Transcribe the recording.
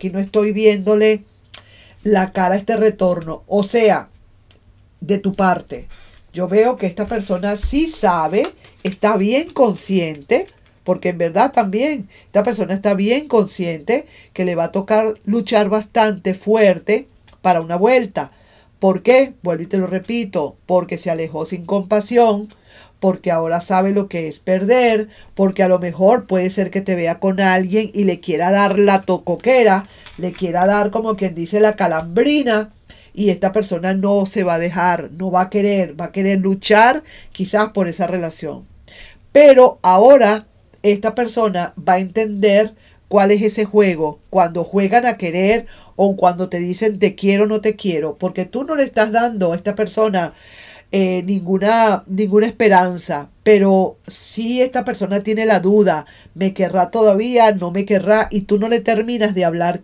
aquí no estoy viéndole la cara a este retorno. O sea, de tu parte, yo veo que esta persona sí sabe, está bien consciente, porque en verdad también esta persona está bien consciente que le va a tocar luchar bastante fuerte para una vuelta. ¿Por qué? Vuelvo y te lo repito, porque se alejó sin compasión, porque ahora sabe lo que es perder, porque a lo mejor puede ser que te vea con alguien y le quiera dar la tocoquera, le quiera dar como quien dice la calambrina. Y esta persona no se va a dejar, no va a querer, va a querer luchar quizás por esa relación. Pero ahora esta persona va a entender cuál es ese juego, cuando juegan a querer o cuando te dicen te quiero o no te quiero, porque tú no le estás dando a esta persona eh, ninguna, ninguna esperanza, pero si esta persona tiene la duda, me querrá todavía, no me querrá, y tú no le terminas de hablar